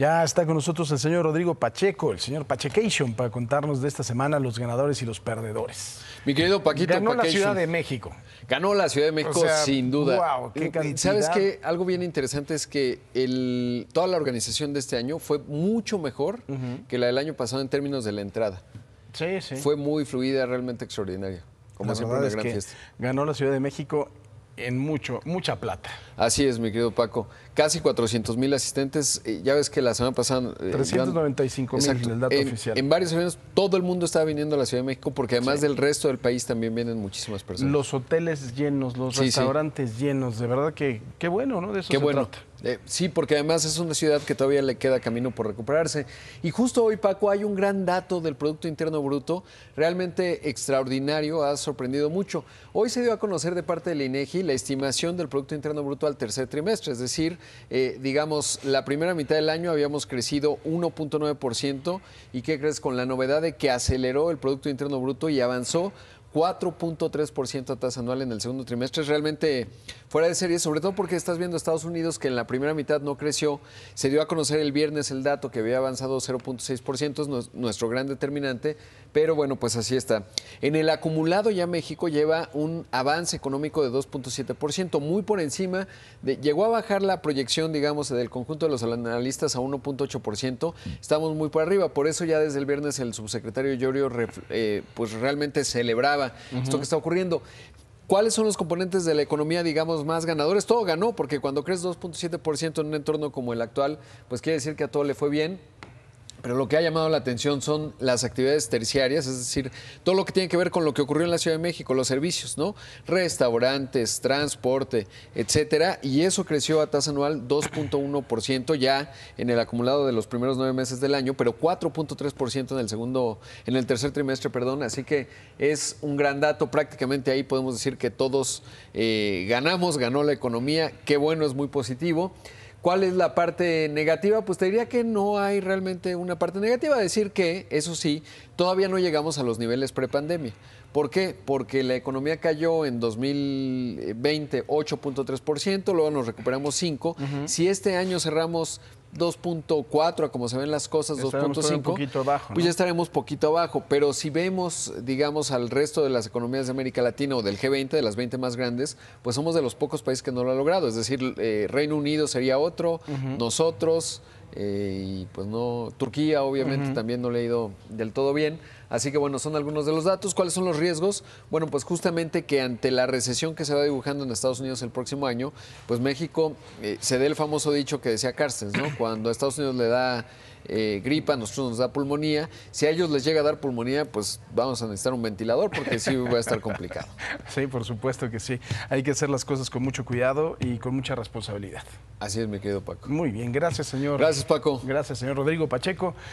Ya está con nosotros el señor Rodrigo Pacheco, el señor Pachecation, para contarnos de esta semana los ganadores y los perdedores. Mi querido Paquito Ganó la Ciudad de México. Ganó la Ciudad de México, sin duda. Eh, eh, ¿Sabes qué? Algo bien interesante es que toda la organización de este año fue mucho mejor que la del año pasado en términos de la entrada. Sí, sí. Fue muy fluida, realmente extraordinaria. Como la siempre, una gran fiesta. Ganó la Ciudad de México en mucho, mucha plata. Así es, mi querido Paco. Casi 400 mil asistentes. Eh, ya ves que la semana pasada... 395 eh, mil, el dato en, oficial. En varios eventos todo el mundo estaba viniendo a la Ciudad de México porque además del resto del país también vienen muchísimas personas. Los hoteles llenos, los restaurantes llenos. De verdad que qué bueno, ¿no? De eso qué bueno. Eh, sí, porque además es una ciudad que todavía le queda camino por recuperarse. Y justo hoy, Paco, hay un gran dato del Producto Interno Bruto, realmente extraordinario, ha sorprendido mucho. Hoy se dio a conocer de parte del INEGI la estimación del Producto Interno Bruto al tercer trimestre, es decir, eh, digamos, la primera mitad del año habíamos crecido 1.9%. ¿Y qué crees con la novedad de que aceleró el Producto Interno Bruto y avanzó 4.3% de tasa anual en el segundo trimestre. Es realmente fuera de serie, sobre todo porque estás viendo Estados Unidos que en la primera mitad no creció. Se dio a conocer el viernes el dato que había avanzado 0.6%, es nuestro gran determinante, pero bueno, pues así está. En el acumulado ya México lleva un avance económico de 2.7%, muy por encima. De, llegó a bajar la proyección, digamos, del conjunto de los analistas a 1.8%. Estamos muy por arriba, por eso ya desde el viernes el subsecretario Llorio eh, pues realmente celebraba esto que está ocurriendo. ¿Cuáles son los componentes de la economía, digamos, más ganadores? Todo ganó, porque cuando crees 2.7% en un entorno como el actual, pues quiere decir que a todo le fue bien, pero lo que ha llamado la atención son las actividades terciarias, es decir, todo lo que tiene que ver con lo que ocurrió en la Ciudad de México, los servicios, ¿no? Restaurantes, transporte, etcétera. Y eso creció a tasa anual 2.1% ya en el acumulado de los primeros nueve meses del año, pero 4.3% en el segundo, en el tercer trimestre, perdón. Así que es un gran dato. Prácticamente ahí podemos decir que todos eh, ganamos, ganó la economía. Qué bueno, es muy positivo. ¿Cuál es la parte negativa? Pues te diría que no hay realmente una parte negativa. Decir que, eso sí, todavía no llegamos a los niveles prepandemia. ¿Por qué? Porque la economía cayó en 2020 8.3%, luego nos recuperamos 5. Si este año cerramos 2.4, a como se ven las cosas, 2.5, pues ya estaremos poquito abajo. Pero si vemos, digamos, al resto de las economías de América Latina o del G20, de las 20 más grandes, pues somos de los pocos países que no lo ha logrado. Es decir, eh, Reino Unido sería otro, nosotros... Eh, y pues no, Turquía obviamente también no le ha ido del todo bien. Así que bueno, son algunos de los datos. ¿Cuáles son los riesgos? Bueno, pues justamente que ante la recesión que se va dibujando en Estados Unidos el próximo año, pues México eh, se dé el famoso dicho que decía Carstens, ¿no? Cuando a Estados Unidos le da eh, gripa, nosotros nos da pulmonía. Si a ellos les llega a dar pulmonía, pues vamos a necesitar un ventilador porque sí va a estar complicado. Sí, por supuesto que sí. Hay que hacer las cosas con mucho cuidado y con mucha responsabilidad. Así es, me quedo Paco. Muy bien, gracias, señor. Gracias, Paco. Gracias, señor Rodrigo Pacheco.